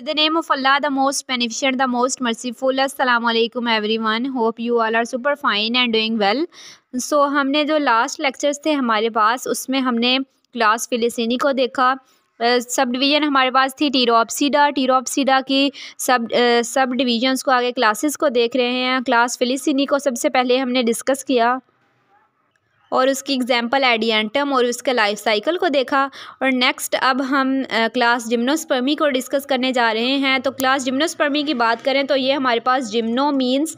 In the name of Allah, the most beneficent, the most merciful. Assalamualaikum everyone. Hope you all are super fine and doing well. So हमने जो last lectures थे हमारे पास उसमें हमने class फिलिसिनी को देखा sub division हमारे पास थी टीरोपसीडा टीरोपसीडा की सब सब डिवीजन्स को आगे क्लासेस को देख रहे हैं क्लास फिलिसिनी को सबसे पहले हमने डिस्कस किया और उसकी एग्जाम्पल एडियंटम और उसके लाइफ साइकिल को देखा और नेक्स्ट अब हम क्लास जिम्नोस्पर्मी को डिस्कस करने जा रहे हैं तो क्लास जिम्नोस्पर्मी की बात करें तो ये हमारे पास जिम्नो मीन्स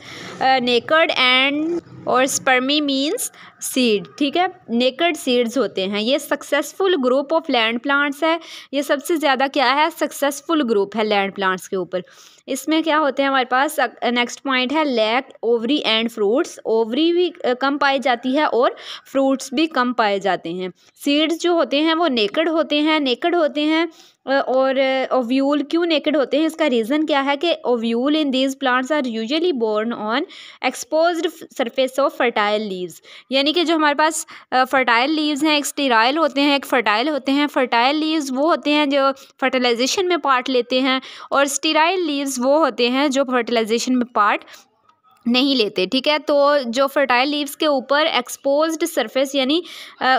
नेकड एंड और स्पर्मी मीन्स सीड ठीक है नेकड सीड्स होते हैं ये successful group of land plants है ये सबसे ज़्यादा क्या है सक्सेसफुल ग्रुप है लैंड प्लांट्स के ऊपर इसमें क्या होते हैं हमारे पास नेक्स्ट पॉइंट है lack ovary and fruits ovary भी कम पाई जाती है और फ्रूट्स भी कम पाए जाते हैं सीड्स जो होते हैं वो नेकड होते हैं नेकड होते हैं और ओव्यूल क्यों नेकेड होते हैं इसका रीज़न क्या है कि ovule in these plants are usually borne on expose surface of fertile leaves यानी कि जो हमारे पास फर्टाइल लीव्स हैं एक होते हैं एक फर्टाइल होते हैं फर्टाइल लीव्स वो होते हैं जो फर्टिलाइजेशन में पार्ट लेते हैं और स्टेराइल लीव्स वो होते हैं जो फर्टिलाइजेशन में पार्ट नहीं लेते ठीक है तो जो फर्टाइल लीव्स के ऊपर एक्सपोज्ड सरफेस यानी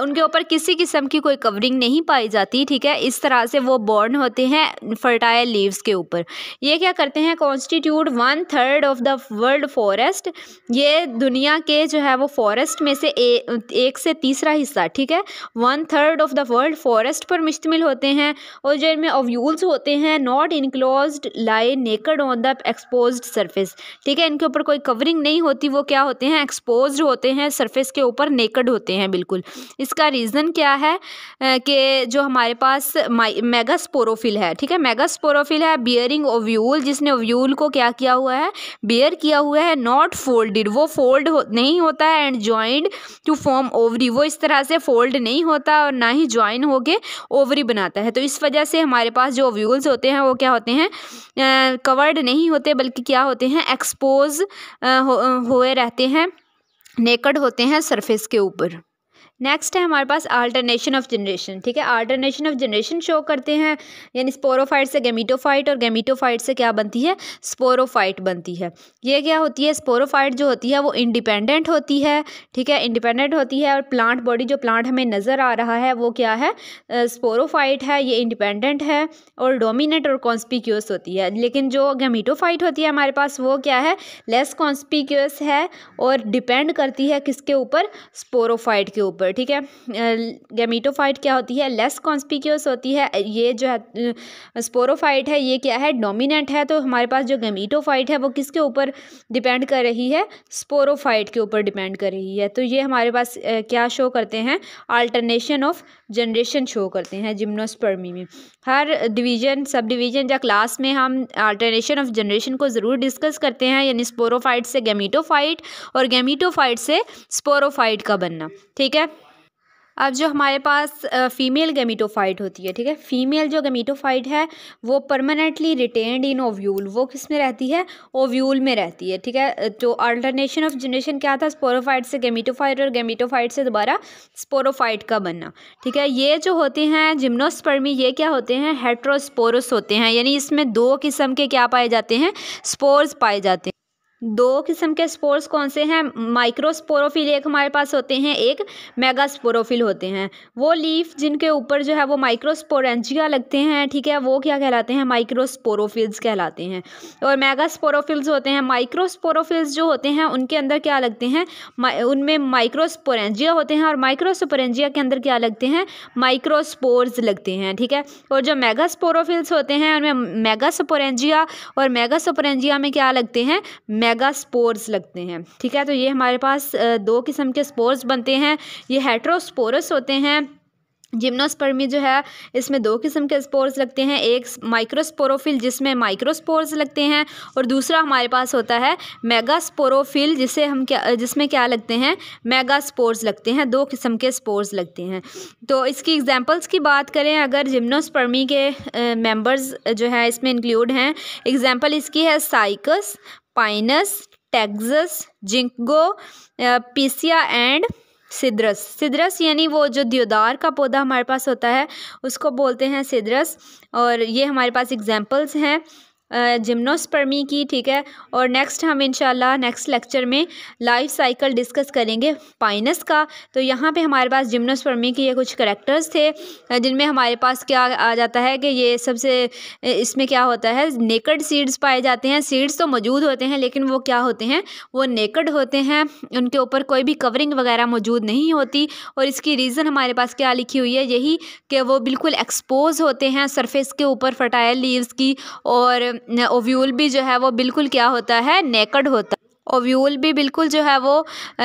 उनके ऊपर किसी किस्म की कोई कवरिंग नहीं पाई जाती ठीक है इस तरह से वो बॉर्न होते हैं फर्टाइल लीव्स के ऊपर ये क्या करते हैं constitute one third of the world forest ये दुनिया के जो है वो फॉरेस्ट में से ए, एक से तीसरा हिस्सा ठीक है one third of the world forest पर मुश्तमिल होते हैं और जो इनमें ओव्यूल्स होते हैं not enclose lie naked on the expose surface ठीक है इनके ऊपर कोई कवरिंग नहीं होती वो क्या होते हैं एक्सपोज होते हैं सरफेस के ऊपर नेकड होते हैं बिल्कुल इसका रीज़न क्या है कि जो हमारे पास मेगास्पोरोफिल है ठीक है स्पोरोफिल है बियरिंग ओव्यूल जिसने ओव्यूल को क्या किया हुआ है बियर किया हुआ है नॉट फोल्डेड वो फोल्ड हो, नहीं होता है and joined to form ovary वो इस तरह से फोल्ड नहीं होता और ना ही ज्वाइन होके ओवरी बनाता है तो इस वजह से हमारे पास जो ओव्यूल्स होते हैं वो क्या होते हैं कवर्ड नहीं होते बल्कि क्या होते हैं एक्सपोज हुए रहते हैं नेकड़ होते हैं सरफेस के ऊपर नेक्स्ट है हमारे पास आल्टरनेशन ऑफ जनरेशन ठीक है आल्टरनेशन ऑफ जनरेशन शो करते हैं यानी स्पोरोफाइट से गेमीटोफाइट और गेमिटोफाइट से क्या बनती है स्पोरोफाइट बनती है ये क्या होती है स्पोरोफाइट जो होती है वो इंडिपेंडेंट होती है ठीक है इंडिपेंडेंट होती है और प्लांट बॉडी जो प्लांट हमें नज़र आ रहा है वो क्या है स्पोरोफाइट है ये इंडिपेंडेंट है और डोमिनेट और कॉन्स्पिक्यूस होती है लेकिन जो गेमीटोफाइट होती है हमारे पास वो क्या है लेस कॉन्स्पिक्यूस है और डिपेंड करती है किसके ऊपर स्पोरोफाइट के ऊपर ऊपर ठीक है गैमीटोफाइट क्या होती है लेस कॉन्स्पिक्यूस होती है ये जो है स्पोरोफाइट है ये क्या है डोमिनेंट है तो हमारे पास जो गेमीटोफाइट है वो किसके ऊपर डिपेंड कर रही है स्पोरोफाइट के ऊपर डिपेंड कर रही है तो ये हमारे पास क्या शो करते हैं अल्टरनेशन ऑफ जनरेशन शो करते हैं जिम्नोस्पर्मी में हर डिवीजन सब डिवीजन या क्लास में हम अल्टरनेशन ऑफ जनरेशन को ज़रूर डिस्कस करते हैं यानी स्पोरोफाइट से गेमीटोफाइट और गेमीटोफाइट से स्पोरोफाइट का बनना ठीक है अब जो हमारे पास फीमेल गेमिटोफाइट होती है ठीक है फीमेल जो गेमिटोफाइट है वो परमानेंटली रिटेन्ड इन ओव्यूल वो किस में रहती है ओव्यूल में रहती है ठीक है तो अल्टरनेशन ऑफ जनरेशन क्या था स्पोरोफाइट से गेमिटोफाइट और गेमिटोफाइट से दोबारा स्पोरोफाइट का बनना ठीक है ये जो होते हैं जिम्नोस्पर्मी ये क्या होते हैं हेट्रोस्पोरस होते हैं यानी इसमें दो किस्म के क्या पाए जाते हैं स्पोर्स पाए जाते हैं दो किस्म के स्पोर्स कौन से हैं माइक्रोस्पोरोफिल एक हमारे पास होते हैं एक मेगास्पोरोफिल होते हैं वो लीफ जिनके ऊपर जो है वो माइक्रोस्पोरेंजिया लगते हैं ठीक है वो क्या कहलाते हैं माइक्रोस्पोरोफिल्स कहलाते हैं और मेगास्पोरोफिल्स होते हैं माइक्रोस्पोरोफिल्स जो होते हैं उनके अंदर क्या लगते हैं उनमें माइक्रोस्पोरेंजिया होते हैं और माइक्रोस्पोरेंजिया के अंदर क्या लगते हैं माइक्रोस्पोर्स लगते हैं ठीक है और जो मेगास्पोरोफिल्स होते हैं उनमें मेगास्पोरेंजिया और मेगास्पोरेंजिया में क्या लगते हैं मेगा स्पोर्स लगते हैं ठीक है तो ये हमारे पास दो किस्म के स्पोर्स बनते हैं ये हेट्रोस्पोरस होते हैं जिम्नोस्पर्मी जो है इसमें दो किस्म के स्पोर्स लगते हैं एक माइक्रोस्पोरोफिल जिसमें माइक्रोस्पोर्स लगते हैं और दूसरा हमारे पास होता है मेगास्पोरोफिल जिसे हम क्या जिसमें क्या लगते हैं मेगास्पोर्स लगते हैं दो किस्म के स्पोर्स लगते हैं तो इसकी एग्जांपल्स की बात करें अगर जिम्नोस्पर्मी के मेम्बर्स जो है इसमें इंक्लूड हैं एग्जांपल इसकी है Cycas Pinus Taxus Ginkgo Picea and Cedrus Cedrus यानी वो जो दियोदार का पौधा हमारे पास होता है उसको बोलते हैं सिद्रस और ये हमारे पास एग्जाम्पल्स हैं जिम्नोस्पर्मी की ठीक है और नेक्स्ट हम इंशाल्लाह नेक्स्ट लेक्चर में लाइफ साइकिल डिस्कस करेंगे पाइनस का तो यहाँ पे हमारे पास जिम्नोस्पर्मी के ये कुछ करेक्टर्स थे जिनमें हमारे पास क्या आ जाता है कि ये सबसे इसमें क्या होता है नेकड सीड्स पाए जाते हैं सीड्स तो मौजूद होते हैं लेकिन वो क्या होते हैं वो नेकड होते हैं उनके ऊपर कोई भी कवरिंग वगैरह मौजूद नहीं होती और इसकी रीज़न हमारे पास क्या लिखी हुई है यही कि वो बिल्कुल एक्सपोज होते हैं सरफेस के ऊपर फर्टाइल लीव्स की और ओव्यूल भी जो है वो बिल्कुल क्या होता है नेकड होता है ओव्यूल भी बिल्कुल जो है वो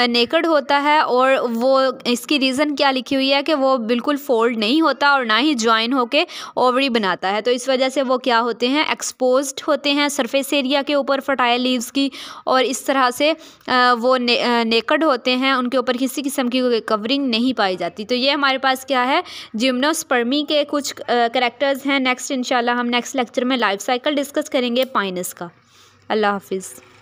नेकड होता है और वो इसकी रीज़न क्या लिखी हुई है कि वो बिल्कुल फोल्ड नहीं होता और ना ही ज्वाइन होके ओवरी बनाता है तो इस वजह से वो क्या होते हैं एक्सपोज होते हैं सरफेस एरिया के ऊपर फर्टाइल लीव्स की और इस तरह से वो ने, नेकड होते हैं उनके ऊपर किसी किस्म की कवरिंग नहीं पाई जाती तो ये हमारे पास क्या है जिम्नोस्पर्मी के कुछ करेक्टर्स हैं नेक्स्ट इंशाल्लाह हम नेक्स्ट लेक्चर में लाइफ साइकिल डिस्कस करेंगे पाइनस का अल्लाह हाफिज़